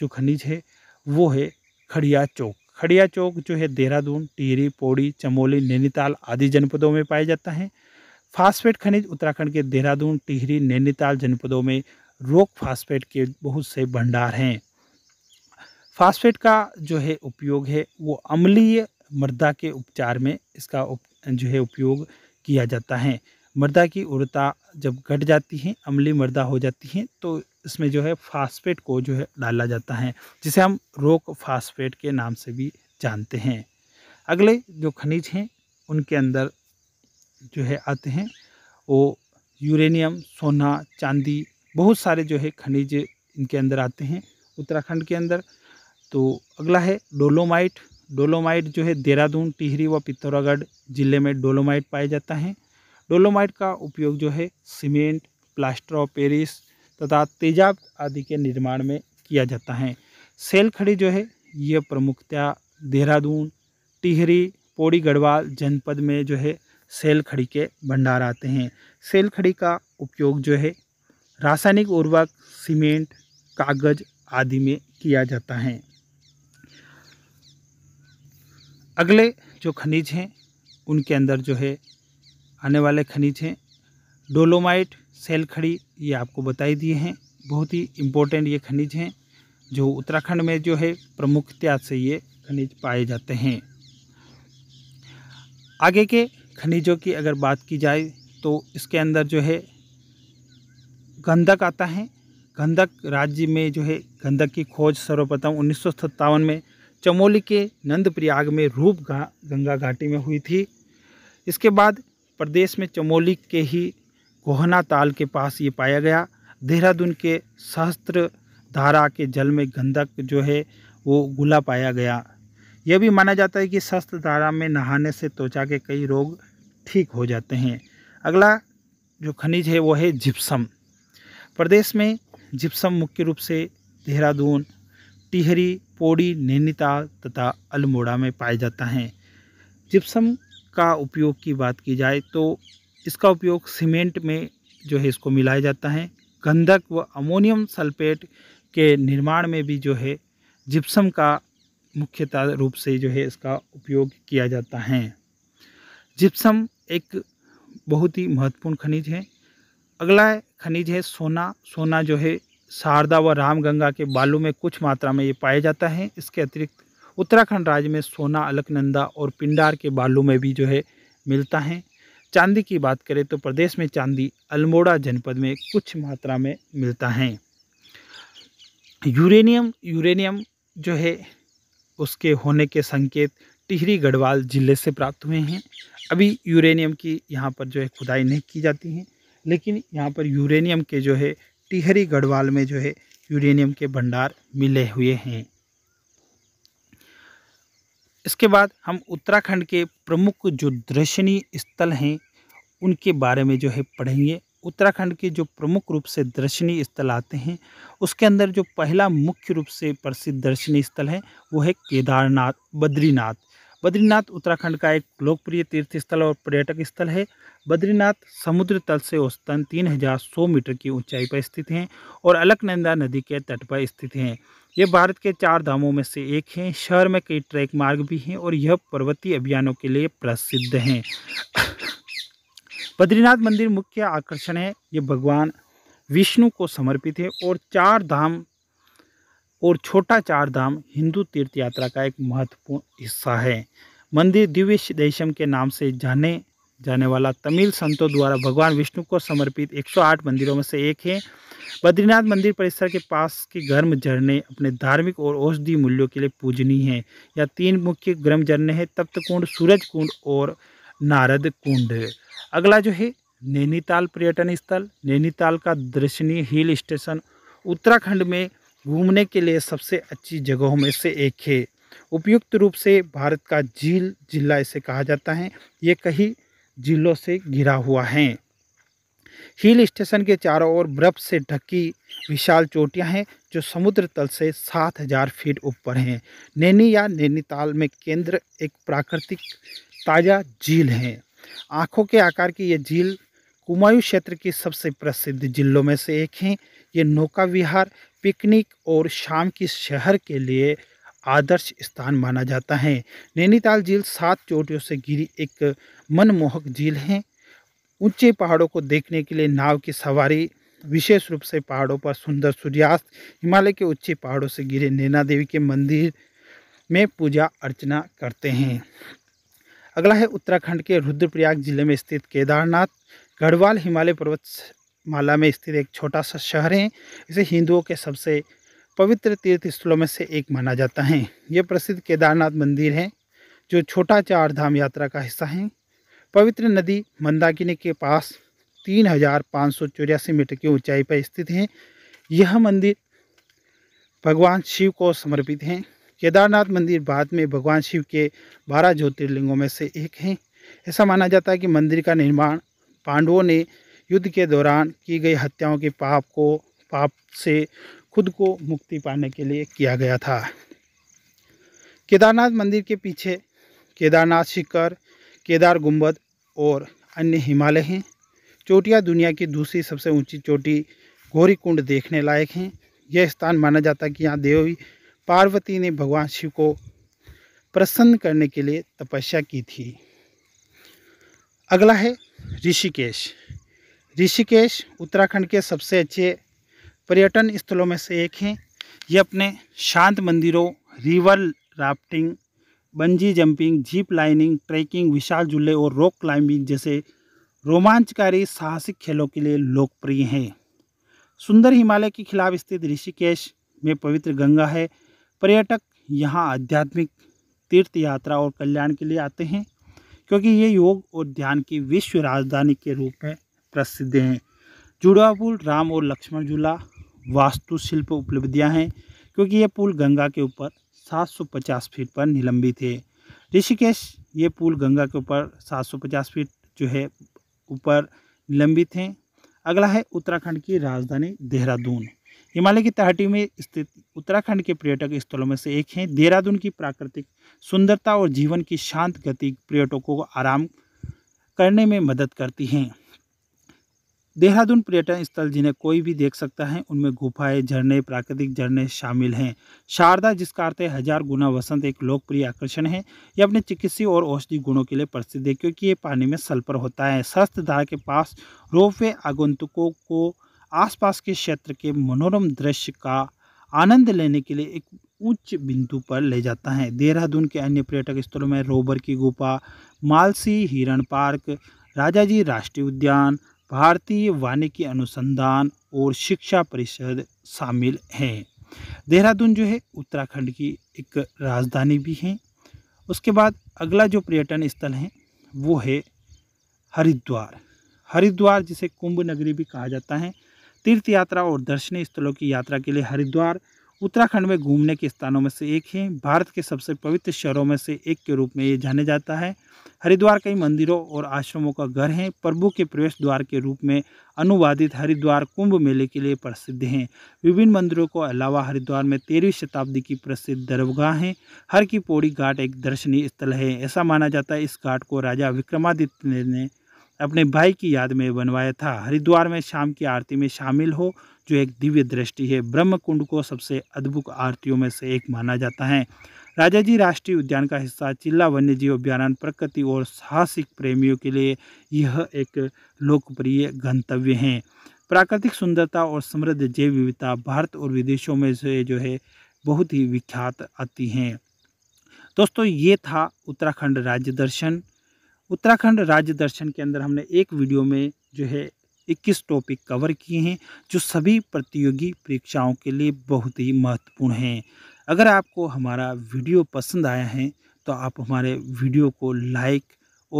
जो खनिज है वो है खड़िया चौक खड़िया चौक जो है देहरादून टिहरी पौड़ी चमोली नैनीताल आदि जनपदों में पाया जाता है फास्फेट खनिज उत्तराखंड के देहरादून टिहरी नैनीताल जनपदों में रोक फास्फेट के बहुत से भंडार हैं फास्फेट का जो है उपयोग है वो अम्लीय मृदा के उपचार में इसका उप, जो है उपयोग किया जाता है मृदा की उर्ता जब घट जाती है अम्लीय मृदा हो जाती है तो इसमें जो है फास्फेट को जो है डाला जाता है जिसे हम रोक फास्फेट के नाम से भी जानते हैं अगले जो खनिज हैं उनके अंदर जो है आते हैं वो यूरेनियम सोना चांदी बहुत सारे जो है खनिज इनके अंदर आते हैं उत्तराखंड के अंदर तो अगला है डोलोमाइट डोलोमाइट जो है देहरादून टिहरी व पिथौरागढ़ ज़िले में डोलोमाइट पाया जाता है डोलोमाइट का उपयोग जो है सीमेंट प्लास्टर ऑफ पेरिस तथा तेजाब आदि के निर्माण में किया जाता है सेल खड़ी जो है ये प्रमुखतया देहरादून टिहरी पौड़ी गढ़वाल जनपद में जो है सेल खड़ी के भंडार आते हैं सेल खड़ी का उपयोग जो है रासायनिक उर्वरक सीमेंट कागज आदि में किया जाता है अगले जो खनिज हैं उनके अंदर जो है आने वाले खनिज हैं डोलोमाइट सेल खड़ी ये आपको बताई दिए हैं बहुत ही इम्पोर्टेंट ये खनिज हैं जो उत्तराखंड में जो है प्रमुखता से ये खनिज पाए जाते हैं आगे के खनिजों की अगर बात की जाए तो इसके अंदर जो है गंधक आता है गंधक राज्य में जो है गंधक की खोज सर्वप्रथम उन्नीस में चमोली के नंदप्रयाग में रूप गा, गंगा घाटी में हुई थी इसके बाद प्रदेश में चमोली के ही कोहना ताल के पास ये पाया गया देहरादून के सहस्त्र धारा के जल में गंधक जो है वो गुला पाया गया यह भी माना जाता है कि सहस्त्र धारा में नहाने से त्वचा के कई रोग ठीक हो जाते हैं अगला जो खनिज है वो है जिप्सम प्रदेश में जिप्सम मुख्य रूप से देहरादून टिहरी पौड़ी नैनीताल तथा अल्मोड़ा में पाया जाता है जिप्सम का उपयोग की बात की जाए तो इसका उपयोग सीमेंट में जो है इसको मिलाया जाता है गंधक व अमोनियम सल्फेट के निर्माण में भी जो है जिप्सम का मुख्यतः रूप से जो है इसका उपयोग किया जाता है जिप्सम एक बहुत ही महत्वपूर्ण खनिज है अगला खनिज है सोना सोना जो है शारदा व रामगंगा के बालू में कुछ मात्रा में ये पाया जाता है इसके अतिरिक्त उत्तराखंड राज्य में सोना अलकनंदा और पिंडार के बालू में भी जो है मिलता है चांदी की बात करें तो प्रदेश में चांदी अल्मोड़ा जनपद में कुछ मात्रा में मिलता है यूरेनियम यूरेनियम जो है उसके होने के संकेत टिहरी गढ़वाल जिले से प्राप्त हुए हैं अभी यूरेनियम की यहाँ पर जो है खुदाई नहीं की जाती है लेकिन यहाँ पर यूरेनियम के जो है टिहरी गढ़वाल में जो है यूरेनियम के भंडार मिले हुए हैं इसके बाद हम उत्तराखंड के प्रमुख जो दर्शनीय स्थल हैं उनके बारे में जो है पढ़ेंगे उत्तराखंड के जो प्रमुख रूप से दर्शनीय स्थल आते हैं उसके अंदर जो पहला मुख्य रूप से प्रसिद्ध दर्शनीय स्थल है वो है केदारनाथ बद्रीनाथ बद्रीनाथ उत्तराखंड का एक लोकप्रिय तीर्थ स्थल और पर्यटक स्थल है बद्रीनाथ समुद्र तल से औसतन तीन हज़ार सौ मीटर की ऊंचाई पर स्थित हैं और अलकनंदा नदी के तट पर स्थित हैं ये भारत के चार धामों में से एक हैं शहर में कई ट्रैक मार्ग भी हैं और यह पर्वतीय अभियानों के लिए प्रसिद्ध हैं बद्रीनाथ मंदिर मुख्य आकर्षण है ये भगवान विष्णु को समर्पित है और चार धाम और छोटा चार धाम हिंदू तीर्थ यात्रा का एक महत्वपूर्ण हिस्सा है मंदिर दिव्य देशम के नाम से जाने जाने वाला तमिल संतों द्वारा भगवान विष्णु को समर्पित 108 मंदिरों में से एक है बद्रीनाथ मंदिर परिसर के पास के गर्म झरने अपने धार्मिक और औषधि मूल्यों के लिए पूजनीय हैं या तीन मुख्य गर्म झरने हैं तप्त कुंड सूरज कुंड और नारद कुंड अगला जो है नैनीताल पर्यटन स्थल नैनीताल का दर्शनीय हिल स्टेशन उत्तराखंड में घूमने के लिए सबसे अच्छी जगहों में से एक है उपयुक्त रूप से भारत का झील जिला इसे कहा जाता है ये कई जिलों से घिरा हुआ है हिल स्टेशन के चारों ओर बर्फ से ढकी विशाल चोटियां हैं जो समुद्र तल से 7000 फीट ऊपर हैं नैनी या नैनीताल में केंद्र एक प्राकृतिक ताज़ा झील है आँखों के आकार की ये झील कुमायूं क्षेत्र की सबसे प्रसिद्ध जिलों में से एक है ये नौका विहार पिकनिक और शाम की शहर के लिए आदर्श स्थान माना जाता है नैनीताल झील सात चोटियों से घिरी एक मनमोहक झील है ऊंचे पहाड़ों को देखने के लिए नाव की सवारी विशेष रूप से पहाड़ों पर सुंदर सूर्यास्त हिमालय के ऊंचे पहाड़ों से गिरे नैना देवी के मंदिर में पूजा अर्चना करते हैं अगला है उत्तराखंड के रुद्रप्रयाग जिले में स्थित केदारनाथ गढ़वाल हिमालय पर्वत माला में स्थित एक छोटा सा शहर है इसे हिंदुओं के सबसे पवित्र तीर्थ स्थलों में से एक माना जाता है यह प्रसिद्ध केदारनाथ मंदिर है जो छोटा चार धाम यात्रा का हिस्सा है पवित्र नदी मंदाकिनी के पास तीन हजार पाँच सौ चौरासी मीटर की ऊंचाई पर स्थित है यह मंदिर भगवान शिव को समर्पित है केदारनाथ मंदिर भारत में भगवान शिव के बारह ज्योतिर्लिंगों में से एक है ऐसा माना जाता है कि मंदिर का निर्माण पांडवों ने युद्ध के दौरान की गई हत्याओं के पाप को पाप से खुद को मुक्ति पाने के लिए किया गया था केदारनाथ मंदिर के पीछे केदारनाथ शिखर केदार गुंबद और अन्य हिमालय हैं चोटियाँ दुनिया की दूसरी सबसे ऊंची चोटी गोरीकुंड देखने लायक हैं यह स्थान माना जाता है कि यहाँ देवी पार्वती ने भगवान शिव को प्रसन्न करने के लिए तपस्या की थी अगला है ऋषिकेश ऋषिकेश उत्तराखंड के सबसे अच्छे पर्यटन स्थलों में से एक हैं ये अपने शांत मंदिरों river rafting bungee jumping zip lining trekking विशाल झूले और रॉक क्लाइंबिंग जैसे रोमांचकारी साहसिक खेलों के लिए लोकप्रिय हैं सुंदर हिमालय के खिलाफ स्थित ऋषिकेश में पवित्र गंगा है पर्यटक यहाँ आध्यात्मिक तीर्थ यात्रा और कल्याण के लिए आते हैं क्योंकि ये योग और ध्यान की विश्व राजधानी के रूप में प्रसिद्ध हैं जुड़वा पुल राम और लक्ष्मण झूला वास्तुशिल्प उपलब्धियाँ हैं क्योंकि ये पुल गंगा के ऊपर 750 फीट पर निलंबित है ऋषिकेश ये पुल गंगा के ऊपर 750 फीट जो है ऊपर निलंबित हैं अगला है उत्तराखंड की राजधानी देहरादून हिमालय की तहटी में स्थित उत्तराखंड के पर्यटक स्थलों में से एक है देहरादून की प्राकृतिक सुंदरता और जीवन की शांत गति पर्यटकों को आराम करने में मदद करती हैं देहरादून पर्यटन स्थल जिन्हें कोई भी देख सकता है उनमें गुफाएं झरने प्राकृतिक झरने शामिल हैं शारदा जिसका अर्थ है हजार गुना वसंत एक लोकप्रिय आकर्षण है यह अपने चिकित्सीय और औषधि गुणों के लिए प्रसिद्ध है क्योंकि ये पानी में सल्फर होता है सस्त धार के पास रोपवे आगंतुकों को आसपास के क्षेत्र के मनोरम दृश्य का आनंद लेने के लिए एक उच्च बिंदु पर ले जाता है देहरादून के अन्य पर्यटक स्थलों में रोबर की गुफा मालसी हिरण पार्क राजाजी राष्ट्रीय उद्यान भारतीय वानिकी अनुसंधान और शिक्षा परिषद शामिल हैं देहरादून जो है उत्तराखंड की एक राजधानी भी है उसके बाद अगला जो पर्यटन स्थल है वो है हरिद्वार हरिद्वार जिसे कुंभ नगरी भी कहा जाता है तीर्थ यात्रा और दर्शनीय स्थलों की यात्रा के लिए हरिद्वार उत्तराखंड में घूमने के स्थानों में से एक है भारत के सबसे पवित्र शहरों में से एक के रूप में ये जाने जाता है हरिद्वार कई मंदिरों और आश्रमों का घर है प्रभु के प्रवेश द्वार के रूप में अनुवादित हरिद्वार कुंभ मेले के लिए प्रसिद्ध हैं विभिन्न मंदिरों को अलावा हरिद्वार में तेरहवीं शताब्दी की प्रसिद्ध दरगाह हैं हर की पौड़ी घाट एक दर्शनीय स्थल है ऐसा माना जाता है इस घाट को राजा विक्रमादित्य ने अपने भाई की याद में बनवाया था हरिद्वार में शाम की आरती में शामिल हो जो एक दिव्य दृष्टि है ब्रह्म कुंड को सबसे अद्भुत आरतियों में से एक माना जाता है राजा जी राष्ट्रीय उद्यान का हिस्सा चिल्ला वन्य जीव अभ्यारण प्रकृति और साहसिक प्रेमियों के लिए यह एक लोकप्रिय गंतव्य हैं प्राकृतिक सुंदरता और समृद्ध जैव विविधता भारत और विदेशों में से जो है बहुत ही विख्यात आती हैं दोस्तों ये था उत्तराखंड राज्य दर्शन उत्तराखंड राज्य दर्शन के अंदर हमने एक वीडियो में जो है 21 टॉपिक कवर किए हैं जो सभी प्रतियोगी परीक्षाओं के लिए बहुत ही महत्वपूर्ण हैं अगर आपको हमारा वीडियो पसंद आया है तो आप हमारे वीडियो को लाइक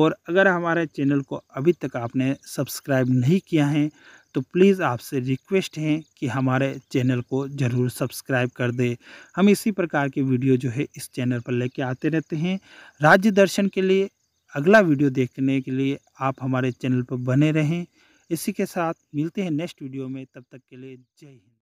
और अगर हमारे चैनल को अभी तक आपने सब्सक्राइब नहीं किया है तो प्लीज़ आपसे रिक्वेस्ट है कि हमारे चैनल को ज़रूर सब्सक्राइब कर दें हम इसी प्रकार के वीडियो जो है इस चैनल पर लेके आते रहते हैं राज्य दर्शन के लिए अगला वीडियो देखने के लिए आप हमारे चैनल पर बने रहें इसी के साथ मिलते हैं नेक्स्ट वीडियो में तब तक के लिए जय हिंद